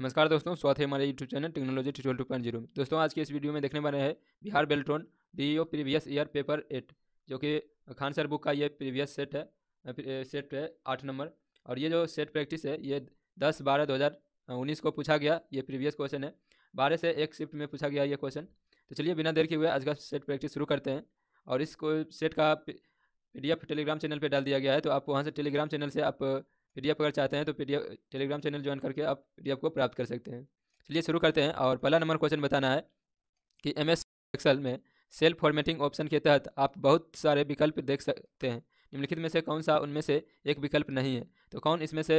नमस्कार दोस्तों स्वागत है हमारे YouTube channel technology tutorial two point zero में दोस्तों आज के इस वीडियो में देखने वाले हैं Bihar Beltron D O previous year paper eight जो कि खान सर बुक का ये प्रीवियस सेट है सेट है आठ नंबर और ये जो सेट प्रैक्टिस है ये दस बारह दो हज़ार उन्नीस को पूछा गया ये प्रीवियस क्वेश्चन है बारह से एक शिफ्ट में पूछा गया ये क्वेश्चन तो चलिए बिना देर के हुए आज का सेट प्रैक्टिस शुरू करते हैं और इसको सेट का पी टेलीग्राम चैनल पर डाल दिया गया है तो आप वहाँ से टेलीग्राम चैनल से आप पी अगर चाहते हैं तो पी टेलीग्राम चैनल ज्वाइन करके आप पी को प्राप्त कर सकते हैं चलिए शुरू करते हैं और पहला नंबर क्वेश्चन बताना है कि एम एस एक्सल में सेल फॉर्मेटिंग ऑप्शन के तहत आप बहुत सारे विकल्प देख सकते हैं निम्नलिखित में से कौन सा उनमें से एक विकल्प नहीं है तो कौन इसमें से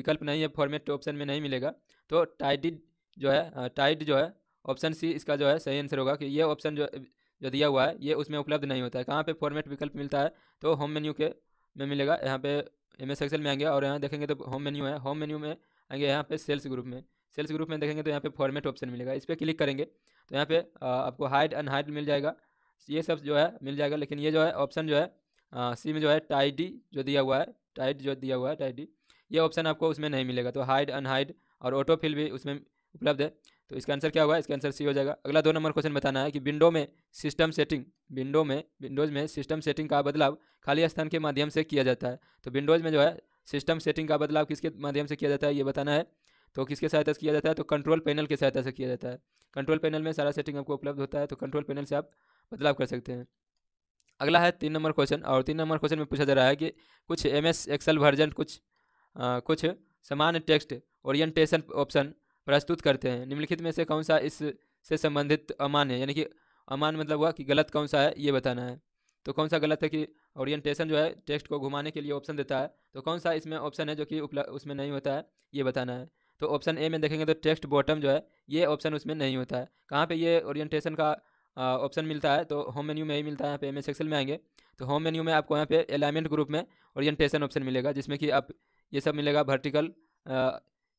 विकल्प नहीं है फॉर्मेट ऑप्शन में नहीं मिलेगा तो टाइडिड जो है टाइड जो है ऑप्शन सी इसका जो है सही आंसर होगा कि ये ऑप्शन जो जो दिया हुआ है ये उसमें उपलब्ध नहीं होता है कहाँ पर फॉर्मेट विकल्प मिलता है तो होम मेन्यू के में मिलेगा यहाँ पर एम एस एक्सेल में आएंगे और यहाँ देखेंगे तो होम मेन्यू है होम मेन्यू में आएंगे यहाँ पे सेल्स ग्रुप में सेल्स ग्रुप में देखेंगे तो यहाँ पे फॉर्मेट ऑप्शन मिलेगा इस पर क्लिक करेंगे तो यहाँ पे आपको हाइट हाइड मिल जाएगा ये सब जो है मिल जाएगा लेकिन ये जो है ऑप्शन जो है सी में जो है टाइडी जो दिया हुआ है टाइट जो दिया हुआ है टाइडी ये ऑप्शन आपको उसमें नहीं मिलेगा तो हाइड अनहाइड और ऑटो फिल भी उसमें उपलब्ध है तो इसका आंसर क्या होगा इसका आंसर सी हो जाएगा अगला दो नंबर क्वेश्चन बताना है कि विंडो में सिस्टम सेटिंग विंडो में विंडोज़ में सिस्टम सेटिंग का बदलाव खाली स्थान के माध्यम से किया जाता है तो विंडोज़ में जो है सिस्टम सेटिंग का बदलाव किसके माध्यम से किया जाता है ये बताना है तो किसके सहायता से किया जाता है तो कंट्रोल पैनल की सहायता से किया जाता है कंट्रोल पैनल में सारा सेटिंग आपको उपलब्ध होता है तो कंट्रोल पैनल से आप बदलाव कर सकते हैं अगला है तीन नंबर क्वेश्चन और तीन नंबर क्वेश्चन में पूछा जा रहा है कि कुछ एम एस एक्सल वर्जन कुछ आ, कुछ समान टेक्स्ट ओरिएंटेशन ऑप्शन प्रस्तुत करते हैं निम्नलिखित में से कौन सा इससे संबंधित अमान है यानी कि अमान मतलब हुआ कि गलत कौन सा है ये बताना है तो कौन सा गलत है कि ओरिएंटेशन जो है टेक्स्ट को घुमाने के लिए ऑप्शन देता है तो कौन सा इसमें ऑप्शन है जो कि उसमें नहीं होता है ये बताना है तो ऑप्शन ए में देखेंगे तो टेक्स्ट बॉटम जो है ये ऑप्शन उसमें नहीं होता है कहाँ पे ये ओरिएंटेशन का ऑप्शन मिलता है तो होम मेन्यू में ही मिलता है यहाँ पे एम एस एक्सल में आएंगे तो होम मेन्यू में आपको यहाँ पे अलाइनमेंट ग्रुप में ओरिएंटेशन ऑप्शन मिलेगा जिसमें कि आप ये सब मिलेगा वर्टिकल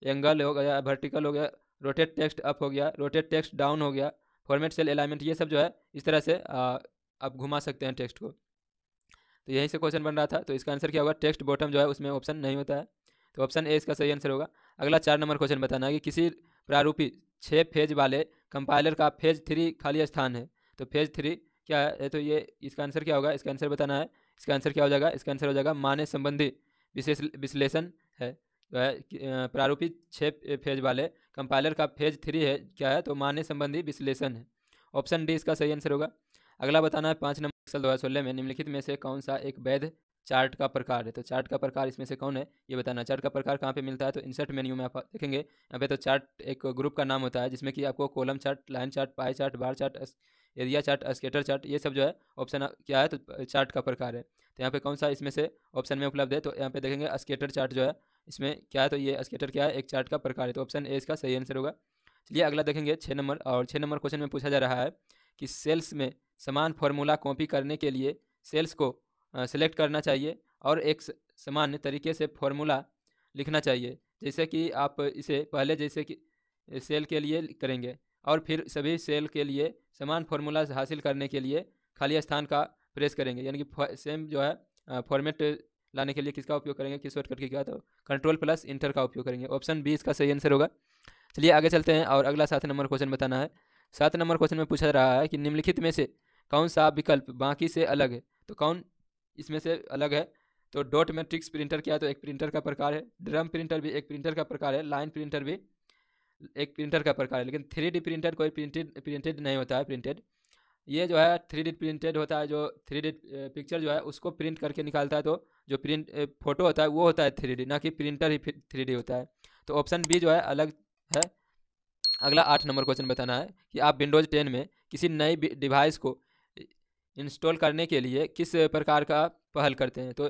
एंगल हो गया वर्टिकल हो गया रोटेट टेक्स्ट अप हो गया रोटेट टेक्स्ट डाउन हो गया फॉर्मेट सेल अलाइनमेंट ये सब जो है इस तरह से आप घुमा सकते हैं टेक्स्ट को तो यहीं से क्वेश्चन बन रहा था तो इसका आंसर क्या होगा टेक्स्ट बॉटम जो है उसमें ऑप्शन नहीं होता है तो ऑप्शन ए इसका सही आंसर होगा अगला चार नंबर क्वेश्चन बताना है कि किसी प्रारूपी छः फेज वाले कंपाइलर का फेज थ्री खाली स्थान है तो फेज थ्री क्या है तो ये इसका आंसर क्या होगा इसका आंसर बताना है इसका आंसर क्या हो जाएगा इसका आंसर हो जाएगा माने संबंधी विशेष विश्लेषण है प्रारूपित छः फेज वाले कंपाइलर का फेज थ्री है क्या है तो मान्य संबंधी विश्लेषण है ऑप्शन डी इसका सही आंसर होगा अगला बताना है पाँच नंबर एक्सल दो सोलह में निम्नलिखित में से कौन सा एक वैध चार्ट का प्रकार है तो चार्ट का प्रकार इसमें से कौन है ये बताना चार्ट का प्रकार कहाँ पे मिलता है तो इंसर्ट मेन्यू में आप देखेंगे यहाँ पे तो चार्ट एक ग्रुप का नाम होता है जिसमें कि आपको column chart line chart pie chart bar chart area chart scatter chart ये सब जो है ऑप्शन क्या है तो चार्ट का प्रकार है तो यहाँ पे कौन सा इसमें से ऑप्शन में उपलब्ध है तो यहाँ पे देखेंगे स्केटर चार्ट जो है इसमें क्या है तो ये स्केटर क्या है एक चार्ट का प्रकार है तो ऑप्शन ए इसका सही आंसर होगा चलिए अगला देखेंगे छः नंबर और छः नंबर क्वेश्चन में पूछा जा रहा है कि सेल्स में समान फॉर्मूला कॉपी करने के लिए सेल्स को सेलेक्ट करना चाहिए और एक सामान्य तरीके से फॉर्मूला लिखना चाहिए जैसे कि आप इसे पहले जैसे कि सेल के लिए करेंगे और फिर सभी सेल के लिए समान फॉर्मूला हासिल करने के लिए खाली स्थान का प्रेस करेंगे यानी कि सेम जो है फॉर्मेट लाने के लिए किसका उपयोग करेंगे किस वर्ड करके क्या तो कंट्रोल प्लस इंटर का उपयोग करेंगे ऑप्शन बी इसका सही आंसर होगा चलिए आगे चलते हैं और अगला सात नंबर क्वेश्चन बताना है सात नंबर क्वेश्चन में पूछा रहा है कि निम्नलिखित में से कौन सा विकल्प बाकी से अलग है तो कौन इसमें से अलग है तो डॉट मैट्रिक्स प्रिंटर क्या है तो एक प्रिंटर का प्रकार है ड्रम प्रिंटर भी एक प्रिंटर का प्रकार है लाइन प्रिंटर भी एक प्रिंटर का प्रकार है लेकिन थ्री प्रिंटर कोई प्रिंटेड प्रिंटेड नहीं होता है प्रिंटेड ये जो है थ्री डी प्रिंटेड होता है जो थ्री डी पिक्चर जो है उसको प्रिंट करके निकालता है तो जो प्रिंट फोटो होता है वो होता है थ्री डी ना कि प्रिंटर ही थ्री डी होता है तो ऑप्शन बी जो है अलग है अगला आठ नंबर क्वेश्चन बताना है कि आप विंडोज़ टेन में किसी नई डिवाइस को इंस्टॉल करने के लिए किस प्रकार का पहल करते हैं तो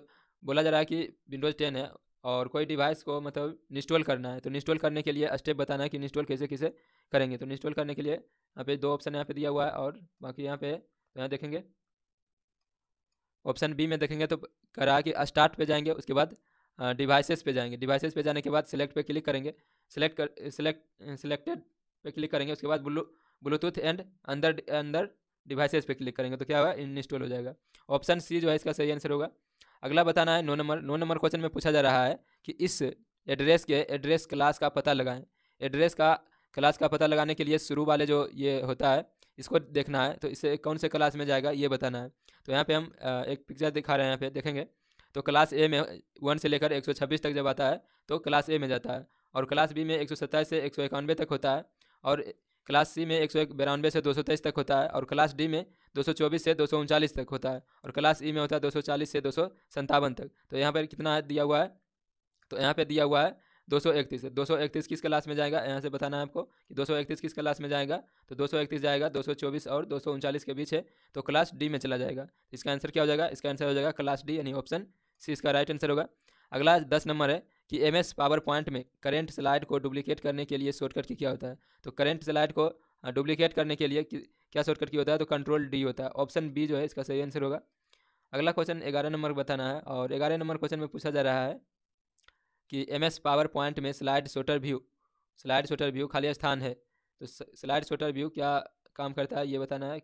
बोला जा रहा है कि विंडोज़ टेन है और कोई डिवाइस को मतलब इंस्टॉल करना है तो इंस्टॉल करने के लिए स्टेप बताना है कि इंस्टॉल कैसे कैसे करेंगे तो इंस्टॉल करने के लिए यहाँ पे दो ऑप्शन यहाँ पे दिया हुआ है और बाकी यहाँ पे तो यहाँ देखेंगे ऑप्शन बी में देखेंगे तो करा कि स्टार्ट पे जाएंगे उसके बाद डिवाइसेस पे जाएंगे डिवाइसेस पे जाने के बाद सिलेक्ट पे क्लिक करेंगे सिलेक्ट कर सिलेक्ट सिलेक्टेड पे क्लिक करेंगे उसके बाद ब्लू ब्लूटूथ एंड अंदर अंदर डिवाइसेस पे क्लिक करेंगे तो क्या होगा इंस्टॉल हो जाएगा ऑप्शन सी जो है इसका सही आंसर होगा अगला बताना है नो नंबर नो नंबर क्वेश्चन में पूछा जा रहा है कि इस एड्रेस के एड्रेस क्लास का पता लगाएं एड्रेस का क्लास का पता लगाने के लिए शुरू वाले जो ये होता है इसको देखना है तो इसे कौन से क्लास में जाएगा ये बताना है तो यहाँ पे हम एक पिक्चर दिखा रहे हैं यहाँ पे देखेंगे तो क्लास ए में वन से लेकर एक तक जब आता है तो क्लास ए में जाता है और क्लास बी में एक से एक तक होता है और क्लास सी में एक सौ बिरानवे से दो सौ तेईस तक होता है और क्लास डी में दो सौ चौबीस से दो सौ उनचालीस तक होता है और क्लास ई में होता है दो सौ चालीस से दो सौ संतावन तक तो यहाँ पर कितना दिया हुआ है तो यहाँ पर दिया हुआ है दो सौ इकतीस दो सौ इकतीस किस क्लास में जाएगा यहाँ से बताना है आपको कि दो सौ इकतीस किस क्लास में जाएगा तो दो सौ इकतीस जाएगा दो सौ चौबीस और दो सौ उनचालीस के बीच है तो क्लास डी में चला जाएगा इसका आंसर क्या हो जाएगा इसका आंसर हो जाएगा क्लास डी यानी ऑप्शन सी इसका राइट आंसर होगा अगला दस नंबर है कि एम एस पावर पॉइंट में करेंट स्लाइड को डुप्लीकेट करने के लिए शॉर्टकट की क्या होता है तो करेंट स्लाइड को हाँ, डुप्लीकेट करने के लिए क्या शॉर्टकट की होता है तो कंट्रोल डी होता है ऑप्शन बी जो है इसका सही आंसर होगा अगला क्वेश्चन ग्यारह नंबर बताना है और ग्यारह नंबर क्वेश्चन में पूछा जा रहा है कि एम एस पावर पॉइंट में slide sorter view slide sorter view खाली स्थान है तो स्लाइड शॉर्टर व्यू क्या काम करता है ये बताना है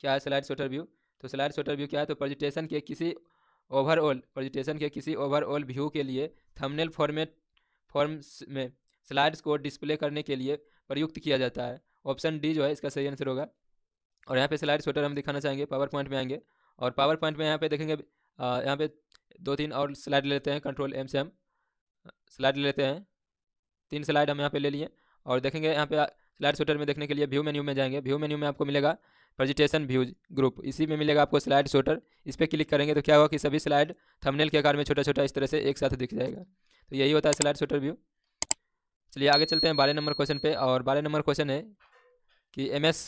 क्या है स्लाइड शॉर्टर व्यू तो स्लाइड शॉर्टर व्यू क्या है तो प्रेजेंटेशन के किसी ओवरऑल प्रेजेंटेशन के किसी ओवरऑल व्यू के लिए थंबनेल फॉर्मेट फॉर्म में स्लाइड्स को डिस्प्ले करने के लिए प्रयुक्त किया जाता है ऑप्शन डी जो है इसका सही आंसर होगा और यहाँ पे स्लाइड स्वेटर हम दिखाना चाहेंगे पावर पॉइंट में आएंगे और पावर पॉइंट में यहाँ पे देखेंगे यहाँ पे दो तीन और स्लाइड ले लेते हैं कंट्रोल एम से हम स्लाइड ले लेते हैं तीन स्लाइड हम यहाँ पे ले लिए और देखेंगे यहाँ पे स्लाइड स्वेटर में देखने के लिए व्यू मेन्यू में जाएंगे व्यू मेन्यू में आपको मिलेगा प्रजिटेशन व्यूज ग्रुप इसी में मिलेगा आपको स्लाइड शोटर इस पर क्लिक करेंगे तो क्या होगा कि सभी स्लाइड थंबनेल के आकार में छोटा छोटा इस तरह से एक साथ दिख जाएगा तो यही होता है स्लाइड शोटर व्यू चलिए आगे चलते हैं बारह नंबर क्वेश्चन पे और बारह नंबर क्वेश्चन है कि एम एस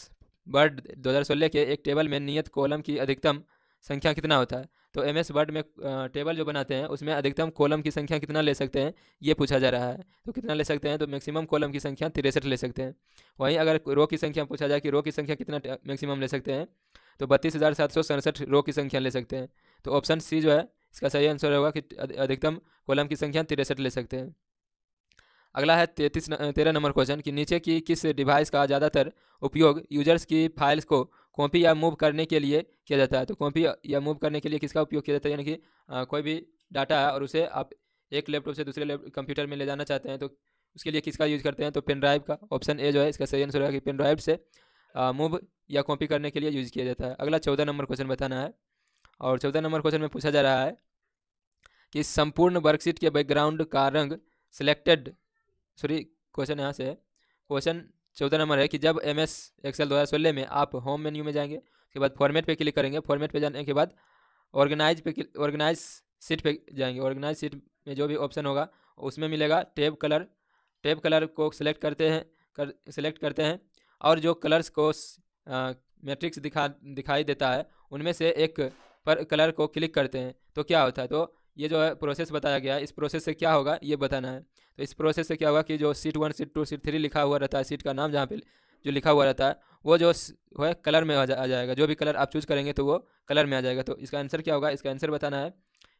वर्ड दो के एक टेबल में नियत कॉलम की अधिकतम संख्या कितना होता है तो एम एस वर्ड में टेबल जो बनाते हैं उसमें अधिकतम कॉलम की संख्या कितना ले सकते हैं ये पूछा जा रहा है तो कितना ले सकते हैं तो मैक्सिमम कॉलम की संख्या तिरसठ ले सकते हैं वहीं अगर रो की संख्या पूछा जाए कि रो की संख्या कितना मैक्सिमम ले सकते हैं तो बत्तीस हज़ार सात सौ सड़सठ रो की संख्या ले सकते हैं तो ऑप्शन सी जो है इसका सही आंसर होगा कि अधिकतम कॉलम की संख्या तिरसठ ले सकते हैं अगला है तैतीस तेरह नंबर क्वेश्चन कि नीचे की किस डिवाइस का ज़्यादातर उपयोग यूजर्स की फाइल्स को कॉपी या मूव करने के लिए किया जाता है तो कॉपी या मूव करने के लिए किसका उपयोग किया जाता है यानी कि कोई भी डाटा है और उसे आप एक लैपटॉप से दूसरे कंप्यूटर में ले जाना चाहते हैं तो उसके लिए किसका यूज़ करते हैं तो पेन ड्राइव का ऑप्शन ए जो है इसका सही आंसर होगा कि पेन ड्राइव से मूव या कॉपी करने के लिए यूज़ किया जाता है अगला चौदह नंबर क्वेश्चन बताना है और चौदह नंबर क्वेश्चन में पूछा जा रहा है कि संपूर्ण वर्कशीट के बैकग्राउंड का रंग सिलेक्टेड सॉरी क्वेश्चन यहाँ से क्वेश्चन चौदह नंबर है कि जब एम एस एक्सेल दो हज़ार सोलह में आप होम मेन्यू में जाएंगे उसके बाद फॉर्मेट पे क्लिक करेंगे फॉर्मेट पे जाने के बाद ऑर्गेनाइज पे ऑर्गेनाइज सीट पे जाएंगे ऑर्गेनाइज सीट में जो भी ऑप्शन होगा उसमें मिलेगा टेब कलर टेब कलर को सिलेक्ट करते हैं कर सिलेक्ट करते हैं और जो कलर्स को मैट्रिक्स दिखा दिखाई देता है उनमें से एक पर कलर को क्लिक करते हैं तो क्या होता है तो ये जो है प्रोसेस बताया गया है इस प्रोसेस से क्या होगा ये बताना है तो इस प्रोसेस से क्या होगा कि जो sheet one sheet two sheet three लिखा हुआ रहता है सीट का नाम जहाँ पे जो लिखा हुआ रहता है वो जो है कलर में आ, जा, आ जाएगा जो भी कलर आप चूज करेंगे तो वो कलर में आ जाएगा तो इसका आंसर क्या होगा इसका आंसर बताना है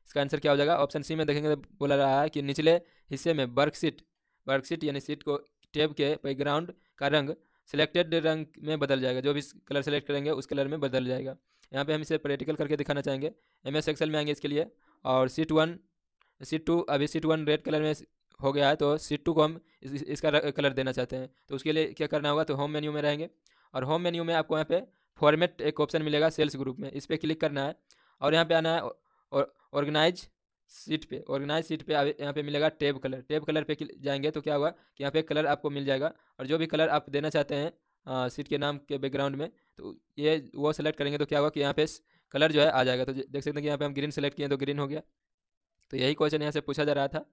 इसका आंसर क्या हो जाएगा ऑप्शन सी में देखेंगे तो बोला रहा है कि निचले हिस्से में वर्कशीट वर्कशीट यानी सीट को टेप के बैकग्राउंड का रंग सिलेक्टेड रंग में बदल जाएगा जो भी कलर सेलेक्ट करेंगे उस कलर में बदल जाएगा यहाँ पे हम इसे प्रैक्टिकल करके दिखाना चाहेंगे एम एस एक्सल में आएंगे इसके लिए और सीट वन सीट टू अभी सीट वन रेड कलर में हो गया है तो सीट टू को हम इस, इसका कलर देना चाहते हैं तो उसके लिए क्या करना होगा तो होम मेन्यू में रहेंगे और होम मेन्यू में आपको यहाँ पे फॉर्मेट एक ऑप्शन मिलेगा सेल्स ग्रुप में इस पर क्लिक करना है और यहाँ पे आना है और ऑर्गेनाइज सीट पे ऑर्गेनाइज सीट पे यहाँ पे मिलेगा टेब कलर टेब कलर पे जाएंगे तो क्या होगा कि यहाँ पे कलर आपको मिल जाएगा और जो भी कलर आप देना चाहते हैं सीट के नाम के बैकग्राउंड में तो ये वो सेलेक्ट करेंगे तो क्या होगा कि यहाँ पे कलर जो है आ जाएगा तो देख सकते हैं कि यहाँ पे हम ग्रीन सेलेक्ट किए तो ग्रीन हो गया तो यही क्वेश्चन यहाँ से पूछा जा रहा था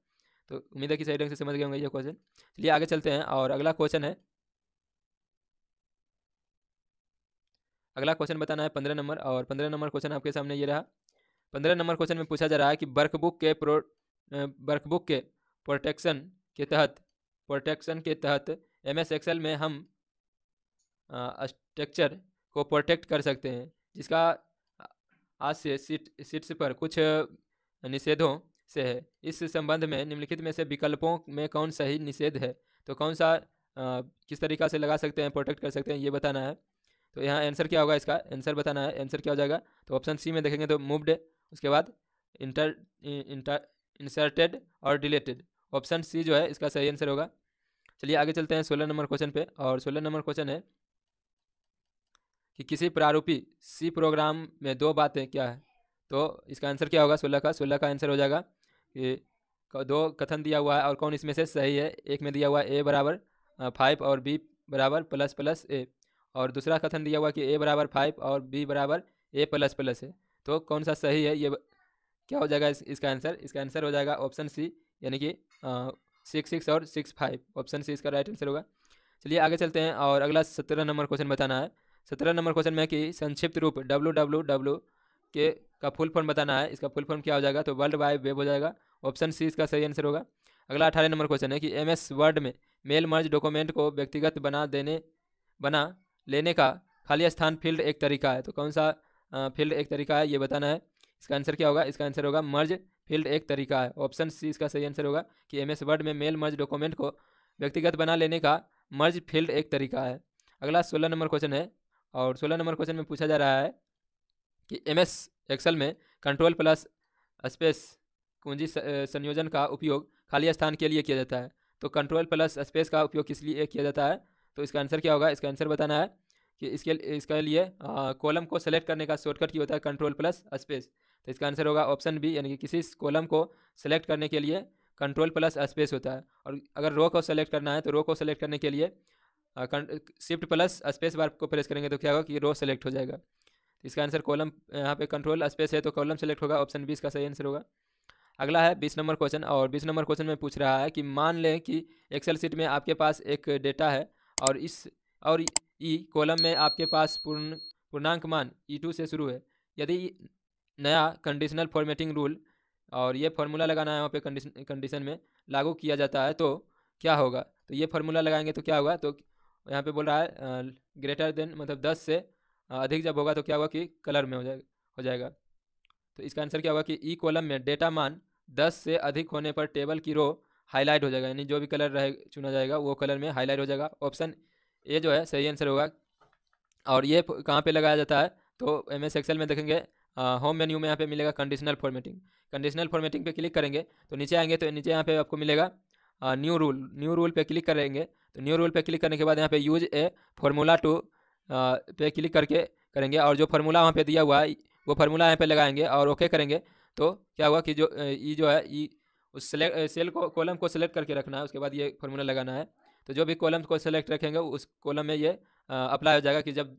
तो उम्मीद है कि सही ढंग से समझ गए होंगे ये क्वेश्चन चलिए आगे चलते हैं और अगला क्वेश्चन है अगला क्वेश्चन बताना है पंद्रह नंबर और पंद्रह नंबर क्वेश्चन आपके सामने ये रहा पंद्रह नंबर क्वेश्चन में पूछा जा रहा है कि बर्कबुक के प्रो बर्कबुक के प्रोटेक्शन के तहत प्रोटेक्शन के तहत एम एस एक्सेल में हम स्ट्रक्चर को प्रोटेक्ट कर सकते हैं जिसका आज से सीट सीट्स पर कुछ निषेधों से है इस संबंध में निम्नलिखित में से विकल्पों में कौन सही निषेध है तो कौन सा आ, किस तरीका से लगा सकते हैं प्रोटेक्ट कर सकते हैं ये बताना है तो यहाँ आंसर क्या होगा इसका आंसर बताना है आंसर क्या हो जाएगा तो ऑप्शन सी में देखेंगे तो मूवड उसके बाद इंटर इंटर इंसर्टेड और डिलेटेड ऑप्शन सी जो है इसका सही आंसर होगा चलिए आगे चलते हैं सोलह नंबर क्वेश्चन पे और सोलह नंबर क्वेश्चन है कि किसी प्रारूपी सी प्रोग्राम में दो बातें क्या है तो इसका आंसर क्या होगा सोलह का सोलह का आंसर हो जाएगा दो कथन दिया हुआ है और कौन इसमें से सही है एक में दिया हुआ है ए बराबर फाइव और बी बराबर प्लस प्लस ए और दूसरा कथन दिया हुआ कि ए बराबर फाइव और बी बराबर ए प्लस प्लस है तो कौन सा सही है ये क्या हो जाएगा इस, इसका आंसर इसका आंसर हो जाएगा ऑप्शन सी यानी कि सिक्स सिक्स और सिक्स फाइव ऑप्शन सी इसका राइट आंसर होगा चलिए आगे चलते हैं और अगला सत्रह नंबर क्वेश्चन बताना है सत्रह नंबर क्वेश्चन में कि संक्षिप्त रूप डब्लू डब्लू डब्ल्यू के का फुल फॉर्म बताना है इसका फुल फॉर्म क्या हो जाएगा तो वर्ल्ड वाइड वेब हो जाएगा ऑप्शन सी इसका सही आंसर होगा अगला अठारह नंबर क्वेश्चन है कि एम एस वर्ड में मेल मर्ज डॉक्यूमेंट को व्यक्तिगत बना देने बना लेने का खाली स्थान फील्ड एक तरीका है तो कौन सा फील्ड एक तरीका है ये बताना है इसका आंसर क्या होगा इसका आंसर होगा मर्ज फील्ड एक तरीका है ऑप्शन सी इसका सही आंसर होगा कि एम एस वर्ड में मेल मर्ज डॉक्यूमेंट को व्यक्तिगत बना लेने का मर्ज फील्ड एक तरीका है अगला सोलह नंबर क्वेश्चन है और सोलह नंबर क्वेश्चन में पूछा जा रहा है कि एम एस एक्सल में कंट्रोल प्लस स्पेस कुंजी संयोजन का उपयोग खाली स्थान के लिए किया जाता है तो कंट्रोल प्लस स्पेस का उपयोग किस लिए किया जाता है तो इसका आंसर क्या होगा इसका आंसर बताना है कि इसके इसके लिए कॉलम को सेलेक्ट करने का शॉर्टकट की होता है कंट्रोल प्लस स्पेस तो इसका आंसर होगा ऑप्शन बी यानी कि किसी कॉलम को सेलेक्ट करने के लिए कंट्रोल प्लस स्पेस होता है और अगर रो को सेलेक्ट करना है तो रो को सेलेक्ट करने के लिए शिफ्ट प्लस स्पेस बार को प्रेस करेंगे तो क्या होगा कि रो सेलेक्ट हो जाएगा तो इसका आंसर कॉलम यहाँ पे कंट्रोल स्पेस है तो कॉलम सेलेक्ट होगा ऑप्शन बी इसका सही आंसर होगा अगला है बीस नंबर क्वेश्चन और बीस नंबर क्वेश्चन में पूछ रहा है कि मान लें कि एक्सेल सीट में आपके पास एक डेटा है और इस और ई कॉलम में आपके पास पूर्ण पूर्णांक मान ई e टू से शुरू है यदि नया कंडीशनल फॉर्मेटिंग रूल और ये फार्मूला लगाना है वहाँ पे कंडीशन कंडीशन में लागू किया जाता है तो क्या होगा तो ये फार्मूला लगाएंगे तो क्या होगा तो यहाँ पे बोल रहा है ग्रेटर देन मतलब दस से अधिक जब होगा तो क्या होगा कि कलर में हो जाएगा हो जाएगा तो इसका आंसर क्या होगा कि ई e कॉलम में डेटा मान दस से अधिक होने पर टेबल की रो हाईलाइट हो जाएगा यानी जो भी कलर रहे चुना जाएगा वो कलर में हाईलाइट हो जाएगा ऑप्शन ए जो है सही आंसर होगा और ये कहाँ पे लगाया जाता है तो एम एस एक्सेल में देखेंगे होम मेन्यू में यहाँ पे मिलेगा कंडीशनल फॉर्मेटिंग कंडीशनल फॉर्मेटिंग पे क्लिक करेंगे तो नीचे आएंगे तो नीचे यहाँ पे आपको मिलेगा न्यू रूल न्यू रूल पे क्लिक करेंगे तो न्यू रूल पे क्लिक करने के बाद यहाँ पे यूज ए फार्मूला टू पे क्लिक करके करेंगे और जो फार्मूला वहाँ पे दिया हुआ है वो फार्मूला यहाँ पे लगाएंगे और ओके करेंगे तो क्या हुआ कि जो ई जो है ई उस सेलेक्ट सेल को कॉलम को सिलेक्ट करके रखना है उसके बाद ये फॉर्मूला लगाना है तो जो भी कॉलम को सिलेक्ट रखेंगे उस कॉलम में ये अप्लाई हो जाएगा कि जब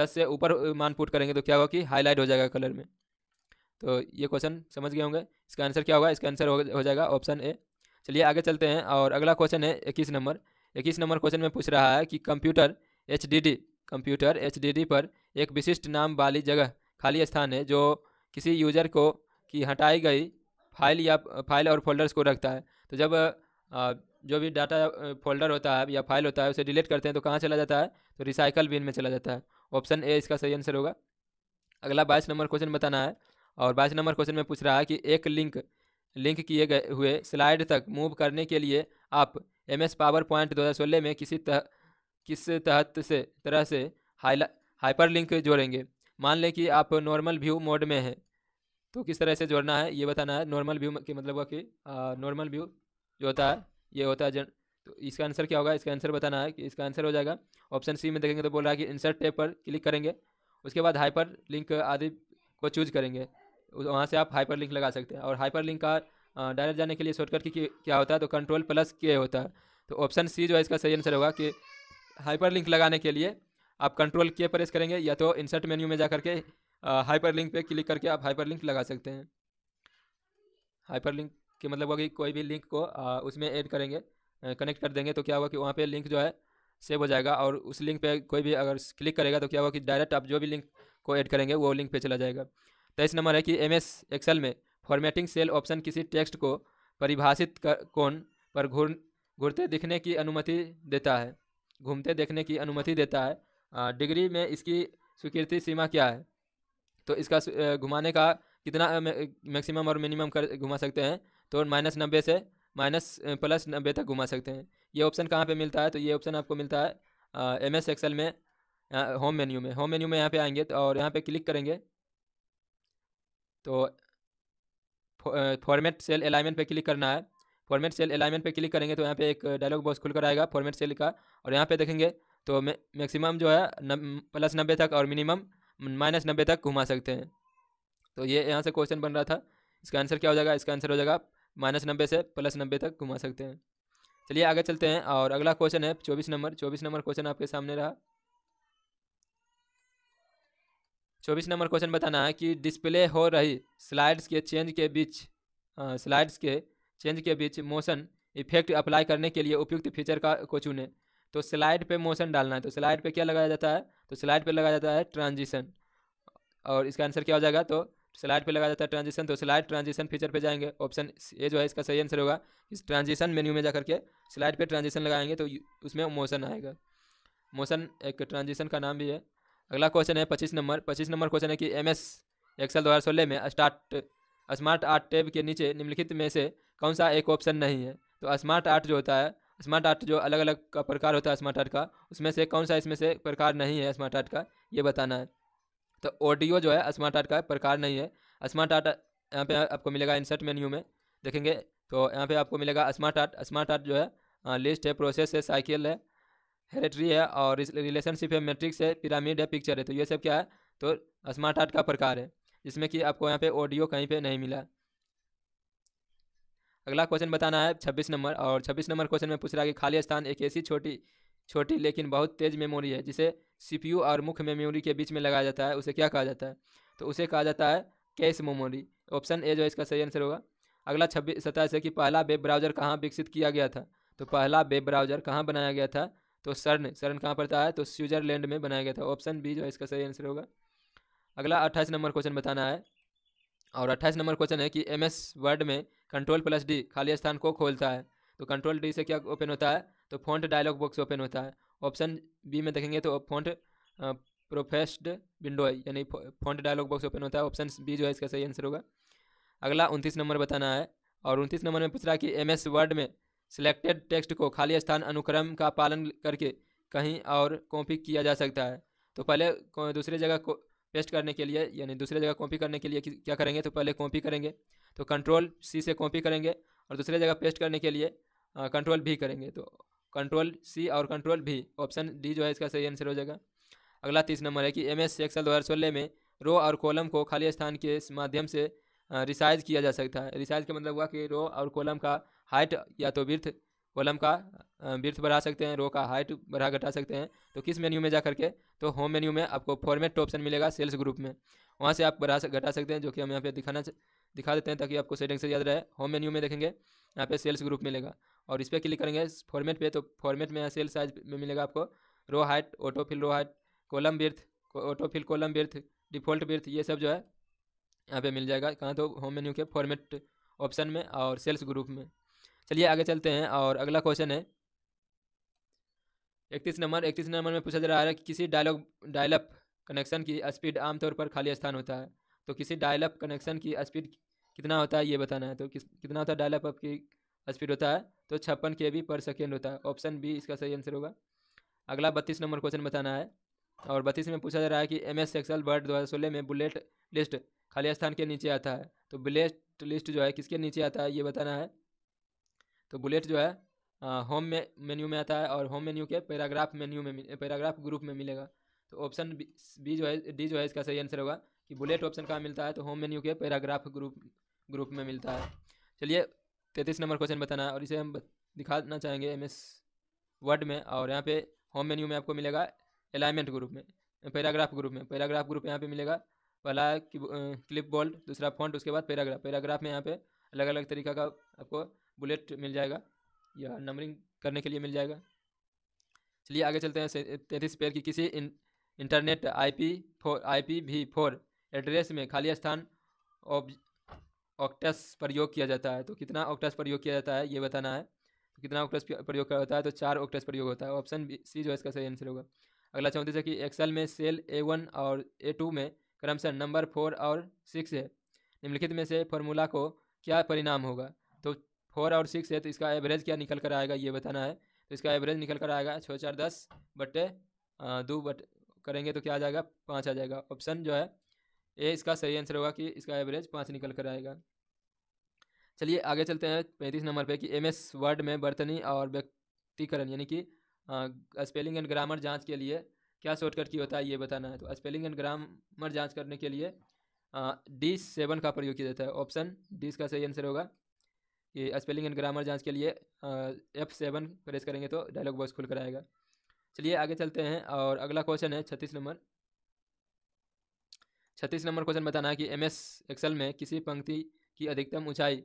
दस से ऊपर मान पुट करेंगे तो क्या होगा कि हाईलाइट हो जाएगा कलर में तो ये क्वेश्चन समझ गए होंगे इसका आंसर क्या होगा इसका आंसर हो जाएगा ऑप्शन ए चलिए आगे चलते हैं और अगला क्वेश्चन है इक्कीस नंबर इक्कीस नंबर क्वेश्चन में पूछ रहा है कि कंप्यूटर एच कंप्यूटर एच पर एक विशिष्ट नाम वाली जगह खाली स्थान है जो किसी यूजर को की हटाई गई फाइल या फाइल और फोल्डर्स को रखता है तो जब जो भी डाटा फोल्डर होता है या फाइल होता है उसे डिलीट करते हैं तो कहाँ चला जाता है तो रिसाइकल बिन में चला जाता है ऑप्शन ए इसका सही आंसर होगा अगला बाईस नंबर क्वेश्चन बताना है और बाईस नंबर क्वेश्चन में पूछ रहा है कि एक लिंक लिंक किए गए हुए स्लाइड तक मूव करने के लिए आप एम एस पावर पॉइंट दो में किसी तह किस तहत से तरह से हाइला हाइपर लिंक जोड़ेंगे मान लें कि आप नॉर्मल व्यू मोड में हैं तो किस तरह से जोड़ना है ये बताना है नॉर्मल व्यू के मतलब हुआ कि नॉर्मल व्यू जो होता है ये होता है जन तो इसका आंसर क्या होगा इसका आंसर बताना है कि इसका आंसर हो जाएगा ऑप्शन सी में देखेंगे तो बोल रहा है कि इंसर्ट टेप पर क्लिक करेंगे उसके बाद हाइपर लिंक आदि को चूज करेंगे वहाँ से आप हाइपर लिंक लगा सकते हैं और हाइपर लिंक का डायरेक्ट जाने के लिए शॉर्टकट की क्या होता है तो कंट्रोल प्लस के होता है तो ऑप्शन सी जो है इसका सही आंसर होगा कि हाइपर लिंक लगाने के लिए आप कंट्रोल के प्रेस करेंगे या तो इंसर्ट मेन्यू में जा करके हाइपर लिंक पर क्लिक करके आप हाइपर लिंक लगा सकते हैं हाइपर लिंक के मतलब होगा कि कोई भी लिंक को आ, उसमें ऐड करेंगे कनेक्ट कर देंगे तो क्या होगा कि वहाँ पे लिंक जो है सेव हो जाएगा और उस लिंक पे कोई भी अगर क्लिक करेगा तो क्या होगा कि डायरेक्ट आप जो भी लिंक को ऐड करेंगे वो लिंक पे चला जाएगा तेईस तो नंबर है कि एम एस एक्सेल में फॉर्मेटिंग सेल ऑप्शन किसी टेक्स्ट को परिभाषित कर कोण पर घूर घूरते दिखने की अनुमति देता है घूमते देखने की अनुमति देता है डिग्री में इसकी स्वीकृति सीमा क्या है तो इसका घुमाने का कितना मैक्सिमम और मिनिमम कर घुमा सकते हैं तो माइनस नब्बे से माइनस प्लस नब्बे तक घुमा सकते हैं ये ऑप्शन कहाँ पे मिलता है तो ये ऑप्शन आपको मिलता है एम एस एक्सएल में होम मेन्यू में होम मेन्यू में यहाँ पे आएंगे तो और यहाँ पे क्लिक करेंगे तो फॉर्मेट सेल अलाइनमेंट पे क्लिक करना है फॉर्मेट सेल अलाइनमेंट पे क्लिक करेंगे तो यहाँ पे एक डायलॉग बॉक्स खुलकर आएगा फॉर्मेट सेल का और यहाँ पे देखेंगे तो मैक्सिमम जो है प्लस नब्बे तक और मिनिमम माइनस नब्बे तक घुमा सकते हैं तो ये यहाँ से क्वेश्चन बन रहा था इसका आंसर क्या हो जाएगा इसका आंसर हो जाएगा माइनस नब्बे से प्लस नब्बे तक घुमा सकते हैं चलिए आगे चलते हैं और अगला क्वेश्चन है चौबीस नंबर चौबीस नंबर क्वेश्चन आपके सामने रहा चौबीस नंबर क्वेश्चन बताना है कि डिस्प्ले हो रही स्लाइड्स के चेंज के बीच स्लाइड्स के चेंज के बीच मोशन इफेक्ट अप्लाई करने के लिए उपयुक्त फीचर का को चुनें तो स्लाइड पे मोशन डालना है तो स्लाइड पे क्या लगाया जाता है तो स्लाइड पे लगाया जाता है ट्रांजिशन और इसका आंसर क्या हो जाएगा तो स्लाइड पे लगाया जाता है ट्रांजिशन तो स्लाइड ट्रांजिशन फीचर पे जाएंगे ऑप्शन ए जो है इसका सही आंसर होगा इस ट्रांजिशन मेन्यू में जा करके स्लाइड पर ट्रांजिशन लगाएंगे तो उसमें मोशन आएगा मोशन एक ट्रांजिशन का नाम भी है अगला क्वेश्चन है पच्चीस नंबर पच्चीस नंबर क्वेश्चन है कि एम एस एक्सल दो सोलह में स्टार्ट स्मार्ट आर्ट टेब के नीचे निम्नलिखित में से कौन सा एक ऑप्शन नहीं है तो स्मार्ट आर्ट जो होता है स्मार्ट आर्ट जो अलग अलग का प्रकार होता है स्मार्ट आर्ट का उसमें से कौन सा इसमें से प्रकार नहीं है स्मार्ट आर्ट का ये बताना है तो ऑडियो जो है स्मार्ट आर्ट का प्रकार नहीं है स्मार्ट आर्ट यहाँ पे आपको मिलेगा इंसर्ट मेन्यू में देखेंगे तो यहाँ पे आपको मिलेगा स्मार्ट आर्ट स्मार्ट आर्ट जो है लिस्ट है प्रोसेस है साइकिल है हेरेटरी है और रिलेशनशिप है मेट्रिक्स है पिरामिड है पिक्चर है तो ये सब क्या है तो स्मार्ट आर्ट का प्रकार है जिसमें कि आपको यहाँ पर ऑडियो कहीं पर नहीं मिला अगला क्वेश्चन बताना है छब्बीस नंबर और छब्बीस नंबर क्वेश्चन में पूछ रहा है कि खाली स्थान एक ऐसी छोटी छोटी लेकिन बहुत तेज मेमोरी है जिसे सीपीयू और मुख्य मेमोरी के बीच में लगाया जाता है उसे क्या कहा जाता है तो उसे कहा जाता है कैश मेमोरी ऑप्शन ए जो इसका सही आंसर होगा अगला छब्बीस सताइस है कि पहला वेब ब्राउजर कहाँ विकसित किया गया था तो पहला वेब ब्राउजर कहाँ बनाया गया था तो सर्न सर्न कहाँ पड़ता है तो स्विट्जरलैंड में बनाया गया था ऑप्शन बी जो है इसका सही आंसर होगा अगला अट्ठाईस नंबर क्वेश्चन बताना है और अट्ठाईस नंबर क्वेश्चन है कि एम एस वर्ड में कंट्रोल प्लस डी खाली स्थान को खोलता है तो कंट्रोल डी से क्या ओपन होता है तो फॉन्ट डायलॉग बॉक्स ओपन होता है ऑप्शन बी में देखेंगे तो फॉन्ट प्रोफेस्ड विंडो है यानी फॉन्ट डायलॉग बॉक्स ओपन होता है ऑप्शन बी जो है इसका सही आंसर होगा अगला उनतीस नंबर बताना है और उनतीस नंबर में पूछ रहा है कि एम एस वर्ड में सिलेक्टेड टेक्स्ट को खाली स्थान अनुक्रम का पालन करके कहीं और कॉपी किया जा सकता है तो पहले दूसरी जगह को पेस्ट करने के लिए यानी दूसरी जगह कॉपी करने के लिए क्या करेंगे तो पहले कॉपी करेंगे तो कंट्रोल सी से कॉपी करेंगे और दूसरे जगह पेस्ट करने के लिए कंट्रोल भी करेंगे तो कंट्रोल सी और कंट्रोल भी ऑप्शन डी जो है इसका सही आंसर हो जाएगा अगला तीस नंबर है कि एम एस एक्सल दो में रो और कॉलम को खाली स्थान के माध्यम से रिसाइज किया जा सकता है रिसाइज का मतलब हुआ कि रो और कॉलम का हाइट या तो बिर्थ कॉलम का बिर्थ बढ़ा सकते हैं रो का हाइट बढ़ा घटा सकते हैं तो किस मेन्यू में जा करके तो होम मेन्यू में आपको फॉर्मेट ऑप्शन मिलेगा सेल्स ग्रुप में वहाँ से आप बढ़ा घटा सकते हैं जो कि हम यहाँ पर दिखाना दिखा देते हैं ताकि आपको सेटिंग से याद रहे होम मेन्यू में देखेंगे यहाँ पे सेल्स ग्रुप मिलेगा और इस पर क्लिक करेंगे फॉर्मेट पे तो फॉर्मेट में सेल साइज में मिलेगा आपको रो हाइट ऑटो फिल रो height column बिर्थ auto fill column बिर्थ default बिर्थ ये सब जो है यहाँ पे मिल जाएगा कहाँ तो होम मेन्यू के फॉर्मेट ऑप्शन में और सेल्स ग्रुप में चलिए आगे चलते हैं और अगला क्वेश्चन है इकतीस नंबर इकतीस नंबर में पूछा जा रहा है कि किसी डायलॉग डायलअप कनेक्शन की स्पीड आमतौर पर खाली स्थान होता है तो किसी डायल अप कनेक्शन की स्पीड कितना होता है ये बताना है तो किस कितना होता है डायल अप की स्पीड होता है तो छप्पन के बी पर सेकेंड होता है ऑप्शन बी इसका सही आंसर होगा अगला बत्तीस नंबर क्वेश्चन बताना है और बत्तीस में पूछा जा रहा है कि एम एस एक्सल वर्ड दो में बुलेट लिस्ट खाली स्थान के नीचे आता है तो बुलेट लिस्ट जो है किसके नीचे आता है ये बताना है तो बुलेट जो है होम में मेन्यू में आता है और होम मेन्यू के पैराग्राफ मेन्यू में पैराग्राफ ग्रुप में मिलेगा तो ऑप्शन बी जो है डी जो है इसका सही आंसर होगा कि बुलेट ऑप्शन कहाँ मिलता है तो होम मेन्यू के पैराग्राफ ग्रुप ग्रुप में मिलता है चलिए तैंतीस नंबर क्वेश्चन बताना है और इसे हम दिखाना चाहेंगे एम एस वर्ड में और यहाँ पे होम मेन्यू में आपको मिलेगा अलाइनमेंट ग्रुप में पैराग्राफ ग्रुप में पैराग्राफ ग्रुप यहाँ पे मिलेगा पहला क्लिप बोल्ड दूसरा फॉन्ट उसके बाद पैराग्राफ पैराग्राफ में यहाँ पे अलग अलग तरीका का आपको बुलेट मिल जाएगा या नंबरिंग करने के लिए मिल जाएगा चलिए आगे चलते हैं तैंतीस पेयर की किसी internet I P four I P V four address में खाली स्थान ऑब ऑक्टस प्रयोग किया जाता है तो कितना ऑक्टस प्रयोग किया जाता है ये बताना है तो कितना ऑक्टस प्रयोग किया जाता है तो चार ऑक्टस प्रयोग होता है ऑप्शन सी जो है इसका सही आंसर होगा अगला चौंतीस तो है कि एक्सेल में सेल ए वन और ए टू में क्रमशः नंबर फोर और सिक्स है निम्नलिखित में से फॉर्मूला को क्या परिणाम होगा तो फोर और सिक्स है तो इसका एवरेज क्या निकल कर आएगा ये बताना है तो इसका एवरेज निकल कर आएगा छः चार दस बटे दो बट करेंगे तो क्या आ जाएगा पाँच आ जाएगा ऑप्शन जो है ये इसका सही आंसर होगा कि इसका एवरेज पाँच निकल कर आएगा चलिए आगे चलते हैं पैंतीस नंबर पे कि एम एस वर्ड में बर्तनी और व्यक्तिकरण यानी कि स्पेलिंग एंड ग्रामर जांच के लिए क्या शॉर्टकट की होता है ये बताना है तो स्पेलिंग एंड ग्रामर जांच करने के लिए डी सेवन का प्रयोग किया जाता है ऑप्शन डी इसका सही आंसर होगा कि स्पेलिंग एंड ग्रामर जाँच के लिए एफ सेवन प्रेस करेंगे तो डायलॉग बॉक्स खुल कर आएगा चलिए आगे चलते हैं और अगला क्वेश्चन है छत्तीस नंबर छत्तीस नंबर क्वेश्चन बताना है कि एम एक्सेल में किसी पंक्ति की अधिकतम ऊंचाई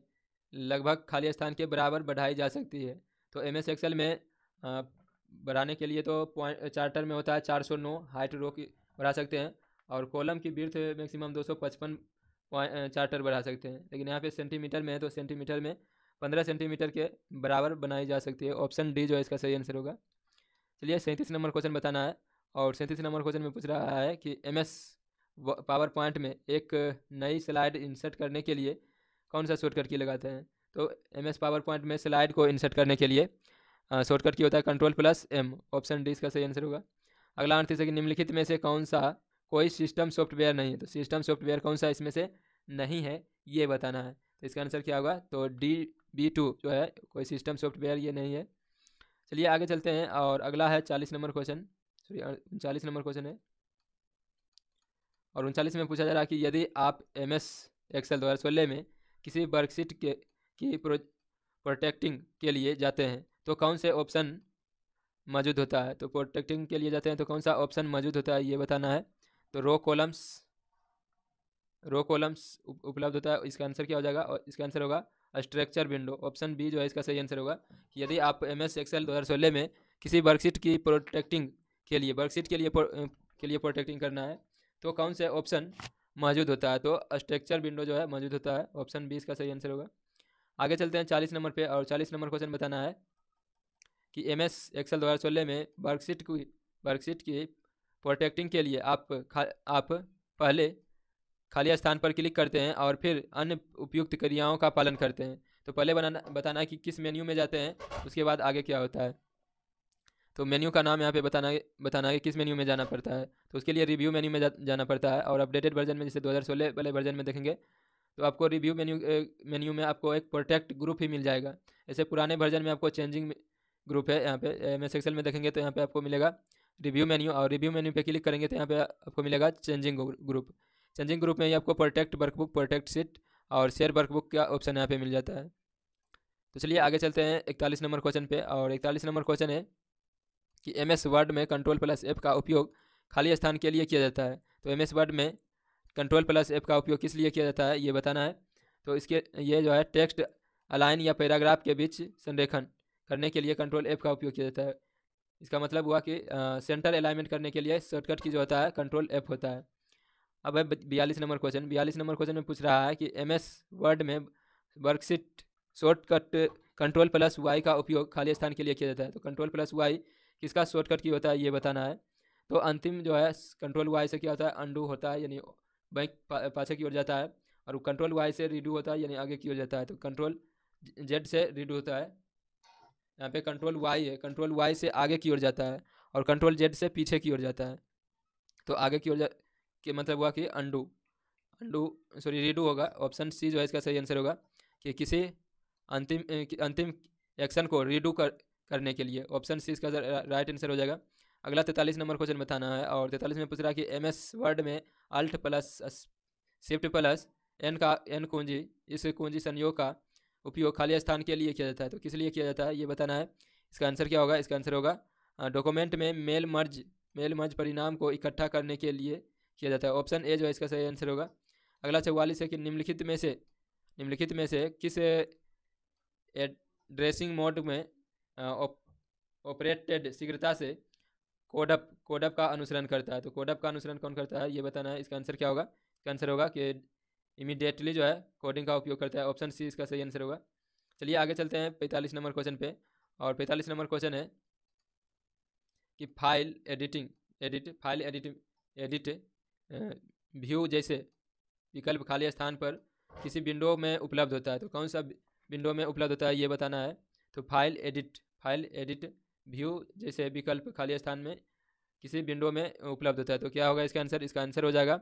लगभग खाली स्थान के बराबर बढ़ाई जा सकती है तो एम एक्सेल में बढ़ाने के लिए तो पॉइंट चार्टर में होता है चार सौ नौ हाइट रो की बढ़ा सकते हैं और कॉलम की बिर्थ मैक्सिमम दो सौ पचपन चार्टर बढ़ा सकते हैं लेकिन यहाँ पे सेंटीमीटर में है तो सेंटीमीटर में पंद्रह सेंटीमीटर के बराबर बनाई जा सकती है ऑप्शन डी जो है इसका सही आंसर होगा चलिए सैंतीस नंबर क्वेश्चन बताना है और सैंतीस नंबर क्वेश्चन में पूछ रहा है कि एम एस पावर पॉइंट में एक नई स्लाइड इंसर्ट करने के लिए कौन सा शॉर्टकट की लगाते हैं तो एम एस पावर पॉइंट में स्लाइड को इंसर्ट करने के लिए शॉर्टकट की होता है control plus M option D इसका सही आंसर होगा अगला आंसर है कि निम्नलिखित में से कौन सा कोई सिस्टम सॉफ्टवेयर नहीं है तो सिस्टम सॉफ्टवेयर कौन सा इसमें से नहीं है ये बताना है तो इसका आंसर क्या होगा तो डी बी टू जो है कोई सिस्टम सॉफ्टवेयर ये नहीं है चलिए आगे चलते हैं और अगला है चालीस नंबर क्वेश्चन सॉरी चालीस नंबर क्वेश्चन है और उनचालीस में पूछा जा रहा है कि यदि आप एम एस एक्सएल दो हज़ार में किसी वर्कशीट के की प्रोटेक्टिंग के लिए जाते हैं तो कौन से ऑप्शन मौजूद होता है तो प्रोटेक्टिंग के लिए जाते हैं तो कौन सा ऑप्शन मौजूद होता है ये बताना है तो रो कॉलम्स रो कॉलम्स उपलब्ध होता है इसका आंसर क्या हो जाएगा और इसका आंसर होगा स्ट्रक्चर विंडो ऑप्शन बी जो है इसका सही आंसर होगा यदि आप एम एस एक्सएल दो हज़ार सोलह में किसी वर्कशीट की प्रोटेक्टिंग के लिए वर्कशीट के लिए के लिए प्रोटेक्टिंग करना है तो कौन से ऑप्शन मौजूद होता है तो स्ट्रक्चर विंडो जो है मौजूद होता है ऑप्शन बीस का सही आंसर होगा आगे चलते हैं चालीस नंबर पे और चालीस नंबर क्वेश्चन बताना है कि एम एस एक्सल दो हज़ार सोलह में वर्कशीट की वर्कशीट की प्रोटेक्टिंग के लिए आप खा, आप पहले खाली स्थान पर क्लिक करते हैं और फिर अन्य उपयुक्त क्रियाओं का पालन करते हैं तो पहले बनाना बताना है कि किस मेन्यू में जाते हैं उसके बाद आगे क्या होता है तो मेन्यू का नाम यहाँ पे बताना बताना है किस मेन्यू में जाना पड़ता है तो उसके लिए रिव्यू मेन्यू में जा, जाना पड़ता है और अपडेटेड वर्जन में जैसे 2016 वाले वर्जन में देखेंगे तो आपको रिव्यू मेन्यू मेन्यू में आपको एक प्रोटेक्ट ग्रुप ही मिल जाएगा ऐसे पुराने वर्जन में आपको चेंजिंग ग्रुप है यहाँ पे एम सेक्शन में देखेंगे तो यहाँ पे आपको मिलेगा रिव्यू मेन्यू और रिव्यू मेन्यू पे क्लिक करेंगे तो यहाँ पे आपको मिलेगा चेंजिंग ग्रुप चेंजिंग ग्रुप में ही आपको प्रोटेक्ट वर्कबुक प्रोटेक्ट सीट और शेयर वर्कबुक का ऑप्शन यहाँ पे मिल जाता है तो चलिए आगे चलते हैं इकतालीस नंबर क्वेश्चन पे और इकतालीस नंबर क्वेश्चन है कि एम एस वर्ड में कंट्रोल प्लस एफ का उपयोग खाली स्थान के लिए किया जाता है तो एम एस वर्ड में कंट्रोल प्लस एफ का उपयोग किस लिए किया जाता है ये बताना है तो इसके ये जो है टेक्स्ट अलाइन या पैराग्राफ के बीच संरेखण करने के लिए कंट्रोल एफ का उपयोग किया जाता है इसका मतलब हुआ कि सेंटर अलाइनमेंट करने के लिए शॉर्टकट की जो होता है कंट्रोल एफ होता है अब है बयालीस नंबर क्वेश्चन बयालीस नंबर क्वेश्चन में पूछ रहा है कि एम एस वर्ड में worksheet shortcut control plus Y का उपयोग खाली स्थान के लिए किया जाता है तो कंट्रोल प्लस वाई किसका शॉर्टकट की होता है ये बताना है तो अंतिम जो है कंट्रोल वाई से क्या होता है अंडू होता है यानी बैंक पाछे की ओर जाता है और कंट्रोल वाई से रीडू होता है यानी आगे की ओर जाता है तो कंट्रोल जेड से रीडू होता है यहाँ पे कंट्रोल वाई है कंट्रोल वाई से आगे की ओर जाता है और कंट्रोल जेड से पीछे की ओर जाता है तो आगे की ओर जा के मतलब हुआ कि अंडू अंडू सॉरी रीडू होगा ऑप्शन सी जो है इसका सही आंसर होगा कि किसी अंतिम अंतिम एक्शन को रीडू कर करने के लिए ऑप्शन सी इसका राइट आंसर हो जाएगा अगला तैंतालीस नंबर क्वेश्चन बताना है और तैंतालीस में पूछ रहा है कि एम एस वर्ड में Alt plus shift plus N का एन कुंजी इस कुंजी संयोग का उपयोग खाली स्थान के लिए किया जाता है तो किस लिए किया जाता है ये बताना है इसका आंसर क्या होगा इसका आंसर होगा डॉक्यूमेंट में मेल मर्ज मेल मर्ज परिणाम को इकट्ठा करने के लिए किया जाता है ऑप्शन ए जो है इसका सही आंसर होगा अगला चौवालीस है कि निम्नलिखित में से निम्नलिखित में से किस ड्रेसिंग मोड में ऑपरेटेड शीघ्रता से कोडअप कोडअप का अनुसरण करता है तो कोडअप का अनुसरण कौन करता है ये बताना है इसका आंसर क्या होगा इसका आंसर होगा कि इमीडिएटली जो है कोडिंग का उपयोग करता है ऑप्शन सी इसका सही आंसर होगा चलिए आगे चलते हैं पैंतालीस नंबर क्वेश्चन पे और पैंतालीस नंबर क्वेश्चन है कि file editing edit file edit edit view जैसे विकल्प खाली स्थान पर किसी विंडो में उपलब्ध होता है तो कौन सा विंडो में उपलब्ध होता है ये बताना है तो file edit file edit view जैसे विकल्प खाली स्थान में किसी विंडो में उपलब्ध होता है तो क्या होगा इसका आंसर इसका आंसर हो जाएगा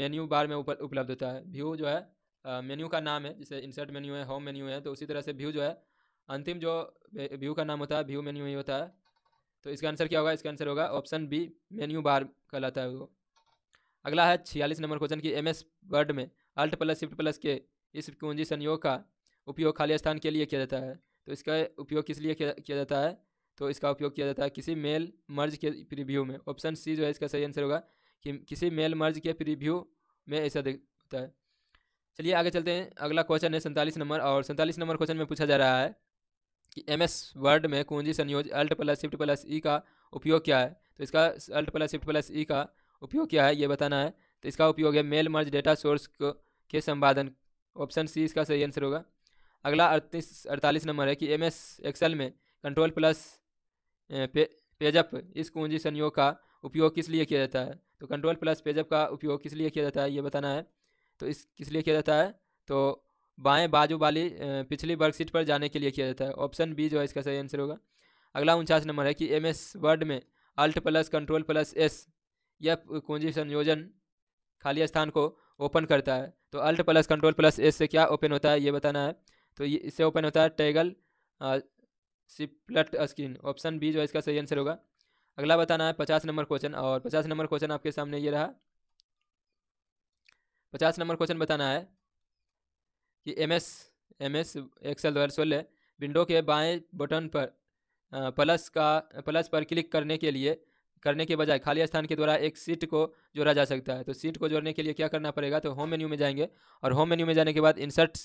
मेन्यू बार में उपलब्ध होता है व्यू जो है मेन्यू का नाम है जैसे इंसर्ट मेन्यू है होम मेन्यू है तो उसी तरह से व्यू जो है अंतिम जो व्यू का नाम होता है व्यू मेन्यू ही होता है तो इसका आंसर क्या होगा इसका आंसर होगा ऑप्शन बी मेन्यू बार कहलाता है वो अगला है छियालीस नंबर क्वेश्चन की एम एस वर्ड में Alt plus shift plus K इस कुंजी संयोग का उपयोग खाली स्थान के लिए किया जाता है तो इसका उपयोग किस लिए किया जाता है तो इसका उपयोग किया जाता है किसी मेल मर्ज के प्रीव्यू में ऑप्शन सी जो है इसका सही आंसर होगा कि किसी मेल मर्ज के प्रीव्यू में ऐसा होता है चलिए आगे चलते हैं अगला क्वेश्चन है सैंतालीस नंबर और सैंतालीस नंबर क्वेश्चन में पूछा जा रहा है कि एम एस वर्ड में कुंजी संयोज Alt plus shift plus E का उपयोग क्या है तो इसका Alt plus shift plus E का उपयोग क्या है ये बताना है तो इसका उपयोग है मेल मर्ज डेटा सोर्स के संपादन ऑप्शन सी इसका सही आंसर होगा अगला अड़तीस अड़तालीस नंबर है कि एम एस एक्सएल में कंट्रोल प्लस पे, पेजअप इस कुंजी संयोग का उपयोग किस लिए किया जाता है तो कंट्रोल प्लस पेजअप का उपयोग किस लिए किया जाता है ये बताना है तो इस किस लिए किया जाता है तो बाएं बाजू वाली पिछली वर्कशीट पर जाने के लिए किया जाता है ऑप्शन बी जो है इसका सही आंसर होगा अगला उनचास नंबर है कि एम एस वर्ड में Alt plus control plus S यह कुंजी संयोजन खाली स्थान को ओपन करता है तो Alt plus control plus S से क्या ओपन होता है ये बताना है तो ये इससे ओपन होता है toggle split screen option B जो है इसका सही आंसर होगा अगला बताना है पचास नंबर क्वेश्चन और पचास नंबर क्वेश्चन आपके सामने ये रहा पचास नंबर क्वेश्चन बताना है कि M S M S Excel दो हज़ार सोलह विंडो के बाएं बटन पर प्लस का प्लस पर क्लिक करने के लिए करने के बजाय खाली स्थान के द्वारा एक सीट को जोड़ा जा सकता है तो सीट को जोड़ने के लिए क्या करना पड़ेगा तो होम मेन्यू में जाएंगे और होम मेन्यू में जाने के बाद इंसर्ट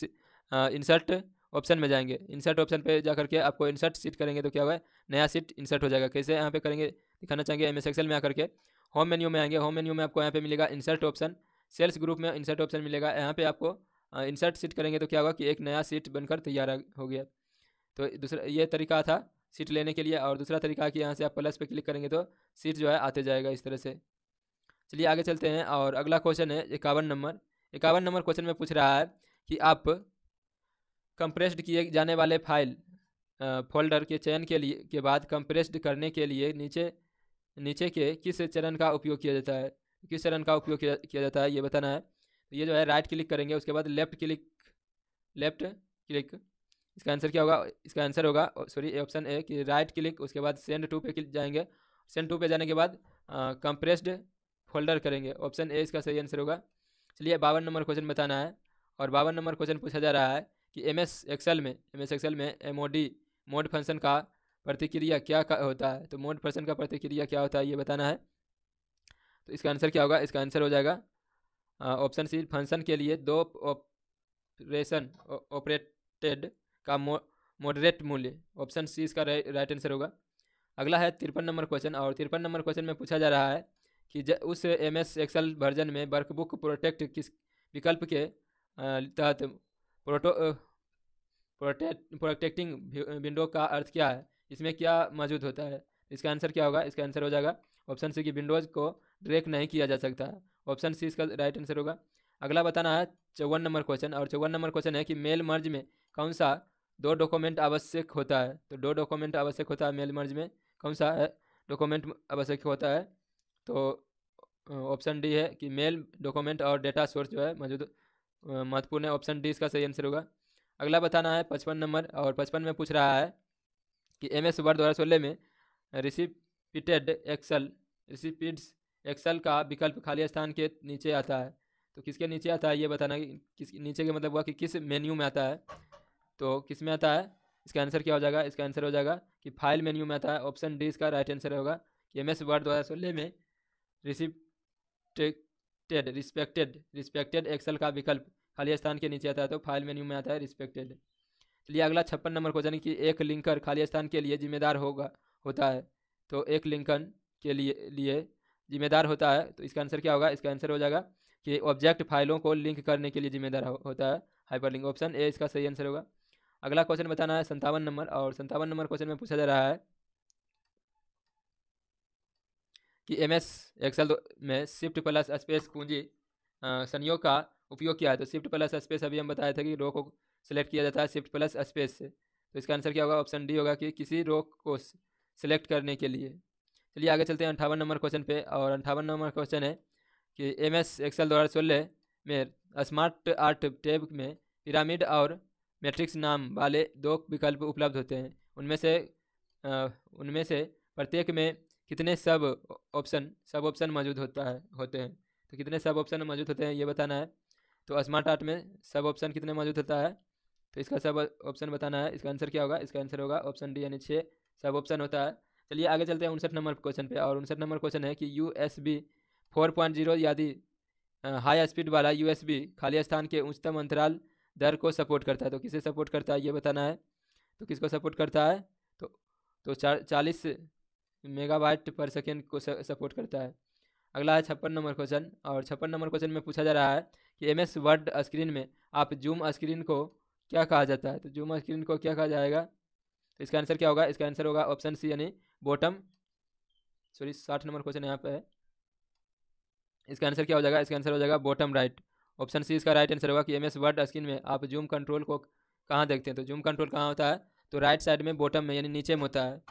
इंसर्ट ऑप्शन में जाएंगे इंसर्ट ऑप्शन पे जा करके आपको इंसर्ट सीट करेंगे तो क्या होगा नया सीट इंसर्ट हो जाएगा कैसे यहाँ पे करेंगे दिखाना चाहेंगे एम एस एक्सएल में आकर के होम मेन्यू में आएंगे होम मेन्यू में आपको यहाँ पे मिलेगा इंसर्ट ऑप्शन सेल्स ग्रुप में इंसर्ट ऑप्शन मिलेगा यहाँ पे आपको इंसर्ट सीट करेंगे तो क्या होगा कि एक नया सीट बनकर तैयार हो गया तो दूसरा ये तरीका था सीट लेने के लिए और दूसरा तरीका कि यहाँ से आप प्लस पर क्लिक करेंगे तो सीट जो है आते जाएगा इस तरह से चलिए आगे चलते हैं और अगला क्वेश्चन है इक्यावन नंबर इक्यावन नंबर क्वेश्चन में पूछ रहा है कि आप कंप्रेस्ड किए जाने वाले फाइल फोल्डर के चयन के लिए के बाद कंप्रेस्ड करने के लिए नीचे नीचे के किस चरण का उपयोग किया जाता है किस चरण का उपयोग किया जाता है ये बताना है तो ये जो है राइट क्लिक करेंगे उसके बाद लेफ्ट क्लिक लेफ्ट क्लिक इसका आंसर क्या होगा इसका आंसर होगा सॉरी ऑप्शन ए कि राइट क्लिक उसके बाद सेंड टू पे क्लिक जाएंगे सेंड टू पे जाने के बाद कंप्रेस्ड फोल्डर करेंगे ऑप्शन ए इसका सही आंसर होगा चलिए बावन नंबर क्वेश्चन बताना है और बावन नंबर क्वेश्चन पूछा जा रहा है कि एम एस एक्सेल में एम एस एक्सेल में M O D mod function का प्रतिक्रिया क्या का होता है तो मोड फंक्शन का प्रतिक्रिया क्या होता है ये बताना है तो इसका आंसर क्या होगा इसका आंसर हो जाएगा ऑप्शन सी फंक्शन के लिए दो ऑपरेशन ऑपरेटेड का मॉडरेट मूल्य ऑप्शन सी इसका राइट आंसर होगा अगला है तिरपन नंबर क्वेश्चन और तिरपन नंबर क्वेश्चन में पूछा जा रहा है कि ज, उस एम एस एक्सएल वर्जन में वर्कबुक प्रोटेक्ट किस विकल्प के तहत प्रोटो प्रोटेक्ट प्रोटेक्टिंग विंडो का अर्थ क्या है इसमें क्या मौजूद होता है इसका आंसर क्या होगा इसका आंसर हो जाएगा ऑप्शन सी की विंडोज़ को ब्रेक नहीं किया जा सकता है ऑप्शन सी इसका राइट आंसर होगा अगला बताना है चौवन नंबर क्वेश्चन और चौवन नंबर क्वेश्चन है कि मेल मर्ज में कौन सा दो डॉक्यूमेंट आवश्यक होता है तो दो डॉक्यूमेंट आवश्यक होता है मेल मर्ज में कौन सा है डॉक्यूमेंट आवश्यक होता है तो ऑप्शन डी है कि मेल डॉक्यूमेंट और डेटा सोर्स जो है मौजूद महत्वपूर्ण है ऑप्शन डी इसका सही आंसर होगा अगला बताना है पचपन नंबर और पचपन में पूछ रहा है कि एम एस वर्ड दो हज़ार सोलह में रिसिपिटेड एक्सल रिसिपिड्स एक्सल का विकल्प खाली स्थान के नीचे आता है तो किसके नीचे आता है ये बताना कि किस नीचे के मतलब हुआ कि किस मेन्यू में आता है तो किस में आता है इसका आंसर क्या हो जाएगा इसका आंसर हो जाएगा कि फाइल मेन्यू में आता है ऑप्शन डी इसका राइट आंसर होगा कि एम एस वर्ड दो हज़ार सोलह में रिसिप्टेड रिस्पेक्टेड रिस्पेक्टेड एक्सल का विकल्प खाली स्थान के नीचे आता है तो फाइल मेन्यू में आता है रिस्पेक्टेड चलिए अगला छप्पन नंबर क्वेश्चन कि एक लिंकर खाली स्थान के लिए जिम्मेदार होगा होता है तो एक लिंकन के लिए लिए जिम्मेदार होता है तो इसका आंसर क्या होगा इसका आंसर हो जाएगा कि ऑब्जेक्ट फाइलों को लिंक करने के लिए जिम्मेदार हो, होता है हाइपरलिंक ऑप्शन ए इसका सही आंसर होगा अगला क्वेश्चन बताना है संतावन नंबर और संतावन नंबर क्वेश्चन में पूछा जा रहा है कि एम एस एक्सल में शिफ्ट प्लस स्पेस कुंजी संयोग का उपयोग किया है तो शिफ्ट प्लस स्पेस अभी हम बताया था कि रो को सिलेक्ट किया जाता है शिफ्ट प्लस स्पेस से तो इसका आंसर क्या होगा ऑप्शन डी होगा कि किसी रो को सिलेक्ट करने के लिए चलिए आगे चलते हैं अंठावन नंबर क्वेश्चन पे और अंठावन नंबर क्वेश्चन है कि एम एस एक्सेल दो हज़ार सोलह में स्मार्ट आर्ट टेब में पिरामिड और मैट्रिक्स नाम वाले दो विकल्प उपलब्ध होते हैं उनमें से उनमें से प्रत्येक में कितने सब ऑप्शन सब ऑप्शन मौजूद होता है होते हैं तो कितने सब ऑप्शन मौजूद होते हैं ये बताना है तो स्मार्ट आर्ट में सब ऑप्शन कितने मौजूद होता है तो इसका सब ऑप्शन बताना है इसका आंसर क्या होगा इसका आंसर होगा ऑप्शन डी यानी छः सब ऑप्शन होता है चलिए आगे चलते हैं उनसठ नंबर क्वेश्चन पे और उनसठ नंबर क्वेश्चन है कि U S B four point zero यदि हाई स्पीड वाला यू एस बी खाली स्थान के उच्चतम अंतराल दर को सपोर्ट करता है तो किसे सपोर्ट करता है ये बताना है तो किसको सपोर्ट करता है तो तो चार चालीस मेगावाट पर सेकेंड को सपोर्ट करता है अगला है छप्पन नंबर क्वेश्चन और छप्पन नंबर क्वेश्चन में पूछा जा रहा है कि एम एस वर्ड स्क्रीन में आप जूम स्क्रीन को क्या कहा जाता है तो जूम स्क्रीन को क्या कहा जाएगा तो इसका आंसर क्या होगा इसका आंसर होगा ऑप्शन सी यानी बॉटम सॉरी साठ नंबर क्वेश्चन यहाँ पे है इसका आंसर क्या हो जाएगा इसका आंसर हो जाएगा बॉटम राइट ऑप्शन सी इसका राइट आंसर होगा कि एम एस वर्ड स्क्रीन में आप जूम कंट्रोल को कहाँ देखते हैं तो जूम कंट्रोल कहाँ होता है तो राइट साइड में बॉटम में यानी नीचे में होता है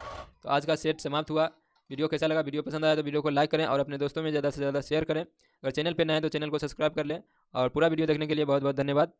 तो आज का सेट समाप्त हुआ वीडियो कैसा लगा वीडियो पसंद आया तो वीडियो को लाइक करें और अपने दोस्तों में ज़्यादा से ज़्यादा शेयर करें अगर चैनल पर नए हैं तो चैनल को सब्सक्राइब कर लें और पूरा वीडियो देखने के लिए बहुत बहुत धन्यवाद